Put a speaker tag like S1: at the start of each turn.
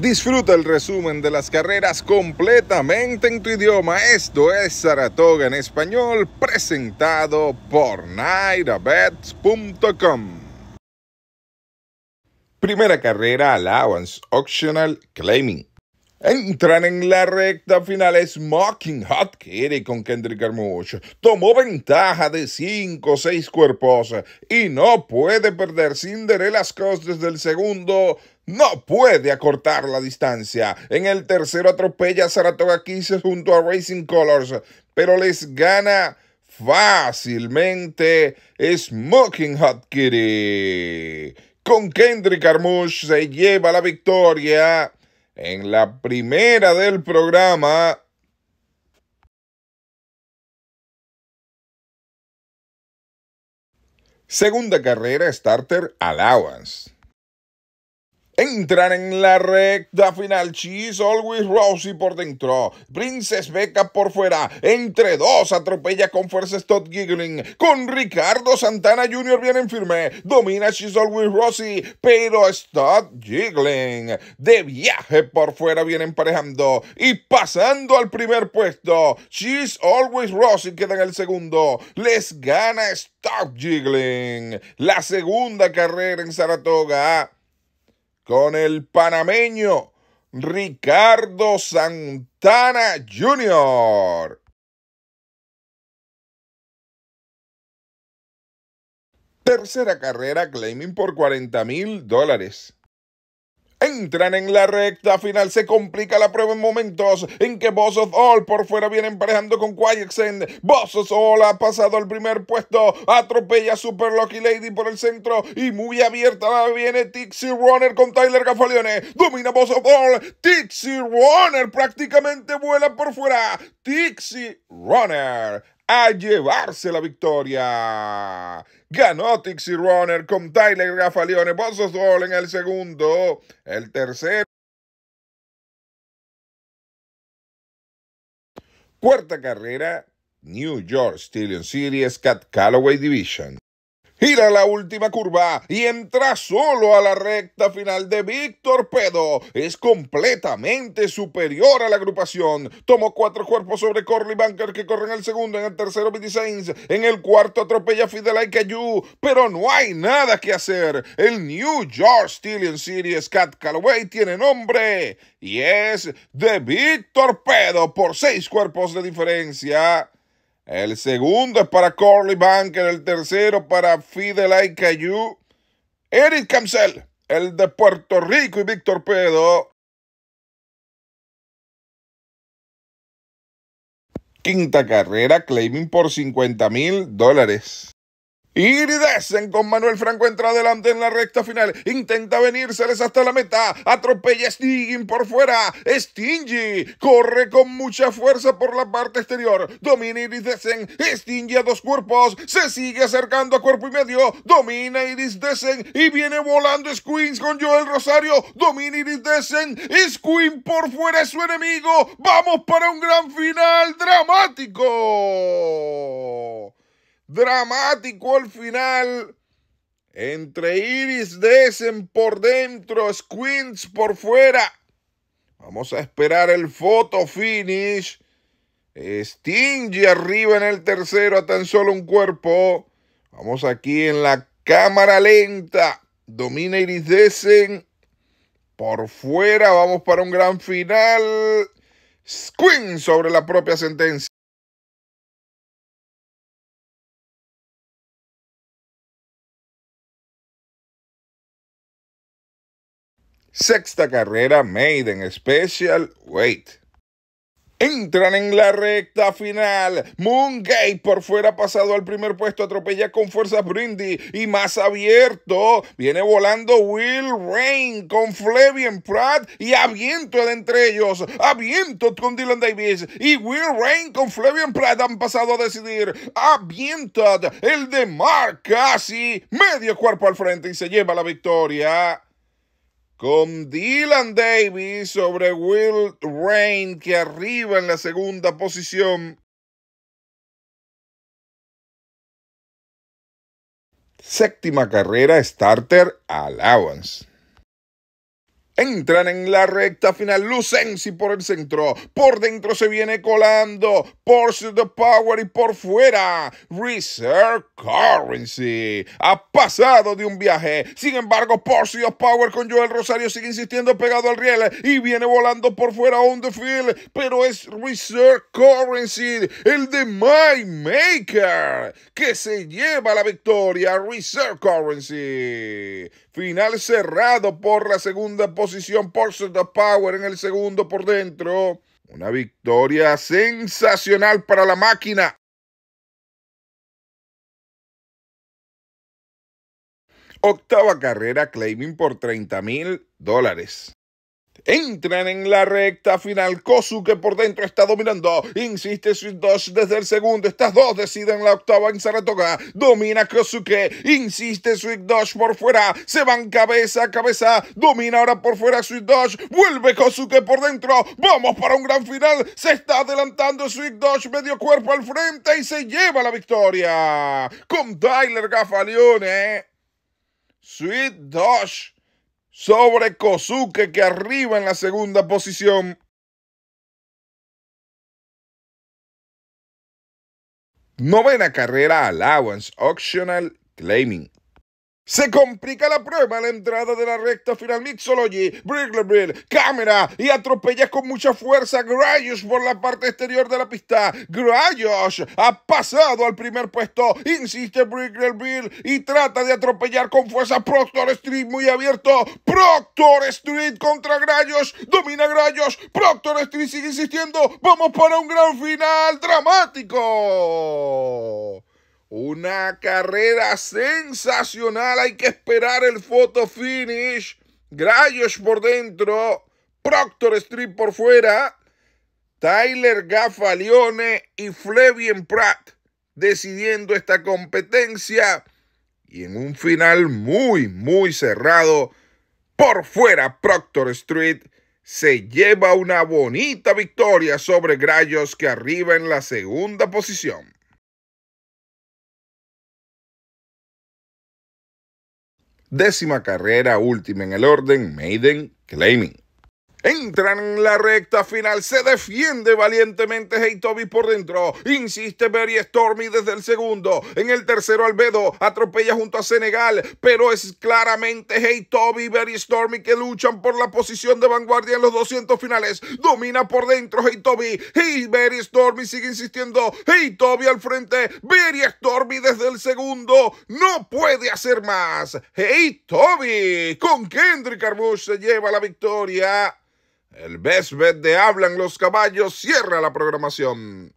S1: Disfruta el resumen de las carreras completamente en tu idioma. Esto es Saratoga en español, presentado por NairaBets.com. Primera carrera, Allowance Optional Claiming. Entran en la recta final Smoking Hot Kitty con Kendrick Armouche. Tomó ventaja de 5 o 6 cuerpos y no puede perder Cinderella's las desde el segundo no puede acortar la distancia. En el tercero atropella a Saratoga Kiss junto a Racing Colors, pero les gana fácilmente Smoking Hot Kitty. Con Kendrick Armouche se lleva la victoria en la primera del programa. Segunda carrera Starter Allowance. Entran en la recta final. She's always Rosie por dentro. Princess Becca por fuera. Entre dos atropella con fuerza Stott Giggling. Con Ricardo Santana Jr. viene firme. Domina She's always Rosie. Pero Stott Giggling. De viaje por fuera vienen parejando. Y pasando al primer puesto. She's always Rosie queda en el segundo. Les gana Stott Giggling. La segunda carrera en Saratoga con el panameño Ricardo Santana Jr. Tercera carrera claiming por 40 mil dólares. Entran en la recta final, se complica la prueba en momentos en que Boss of All por fuera viene emparejando con Quaixen. Boss of All ha pasado al primer puesto, atropella a Super Lucky Lady por el centro y muy abierta viene Tixie Runner con Tyler Gafalione. Domina Boss of All, Tixie Runner prácticamente vuela por fuera. Tixie Runner a llevarse la victoria. Ganó Tixie Runner con Tyler Gafalione, Bozo Sol en el segundo, el tercero. Cuarta carrera, New York Stadium Series Cat Calloway Division. Gira la última curva y entra solo a la recta final de Víctor Pedo. Es completamente superior a la agrupación. Tomó cuatro cuerpos sobre Corley Banker que corre en el segundo, en el tercero 26, en el cuarto atropella Fidel Cayu, pero no hay nada que hacer. El New York Stallion Series Cat Calloway tiene nombre y es de Víctor Pedo por seis cuerpos de diferencia. El segundo es para Corley Banker. El tercero para Fidel Cayu. Eric Camsell, el de Puerto Rico y Víctor Pedro. Quinta carrera, claiming por 50 mil dólares. Iridesen con Manuel Franco, entra adelante en la recta final, intenta venírseles hasta la meta, atropella Stingy por fuera, Stingy corre con mucha fuerza por la parte exterior, domina desen Stingy a dos cuerpos, se sigue acercando a cuerpo y medio, domina Iridescent y viene volando Squins con Joel Rosario, domina desen Squin por fuera es su enemigo, vamos para un gran final dramático dramático al final. Entre Iris Desen por dentro, Squints por fuera. Vamos a esperar el photo finish. Stingy arriba en el tercero a tan solo un cuerpo. Vamos aquí en la cámara lenta. Domina Iris Desen. Por fuera vamos para un gran final. Squint sobre la propia sentencia.
S2: Sexta carrera
S1: Made in Special Weight. Entran en la recta final. Moongate por fuera pasado al primer puesto. Atropella con fuerza Brindy. Y más abierto. Viene volando Will Rain con Flavian Pratt. Y aviento de entre ellos. Aviento con Dylan Davis. Y Will Rain con Flavian Pratt han pasado a decidir. Aviento el de Mark casi. Medio cuerpo al frente y se lleva la victoria con Dylan Davis sobre Will Rain que arriba en la segunda posición.
S2: Séptima
S1: carrera Starter Allowance. Entran en la recta final. Lucensi por el centro. Por dentro se viene colando. Porsche the Power y por fuera. Reserve Currency. Ha pasado de un viaje. Sin embargo, Porsche the Power con Joel Rosario sigue insistiendo pegado al riel. Y viene volando por fuera on the field. Pero es Reserve Currency. El de My Maker. Que se lleva la victoria. Reserve Currency. Final cerrado por la segunda posición posición Porsche of Power en el segundo por dentro. Una victoria sensacional para
S2: la máquina.
S1: Octava carrera claiming por 30 mil dólares. Entran en la recta final. Kosuke por dentro está dominando. Insiste Sweet Dosh desde el segundo. Estas dos deciden la octava en Saratoga. Domina Kosuke. Insiste Sweet Dosh por fuera. Se van cabeza a cabeza. Domina ahora por fuera Sweet Dosh. Vuelve Kosuke por dentro. Vamos para un gran final. Se está adelantando Sweet Dosh, Medio cuerpo al frente y se lleva la victoria. Con Tyler Gaffalione. Sweet Dosh sobre Kosuke que arriba
S2: en la segunda posición.
S1: Novena carrera Allowance Optional Claiming. Se complica la prueba la entrada de la recta final. Mixology, Brill, cámara y atropella con mucha fuerza Grayos por la parte exterior de la pista. Grayos ha pasado al primer puesto. Insiste Brickleville y trata de atropellar con fuerza Proctor Street muy abierto. Proctor Street contra Grayos. Domina Grayos. Proctor Street sigue insistiendo. Vamos para un gran final dramático. Una carrera sensacional. Hay que esperar el photo finish. Grayos por dentro. Proctor Street por fuera. Tyler Gaffalione y Flevian Pratt decidiendo esta competencia. Y en un final muy, muy cerrado. Por fuera, Proctor Street se lleva una bonita victoria sobre Grayos que arriba en la segunda
S2: posición.
S1: décima carrera última en el orden, Maiden Claiming. Entran en la recta final, se defiende valientemente Hey Toby por dentro, insiste Berry Stormy desde el segundo, en el tercero Albedo atropella junto a Senegal, pero es claramente Hey Toby y Berry Stormy que luchan por la posición de vanguardia en los 200 finales, domina por dentro Hey Toby, Hey Berry Stormy sigue insistiendo, Hey Toby al frente, Berry Stormy desde el segundo, no puede hacer más, Hey Toby con Kendrick Arbush se lleva la victoria. El best de Hablan los Caballos cierra la programación.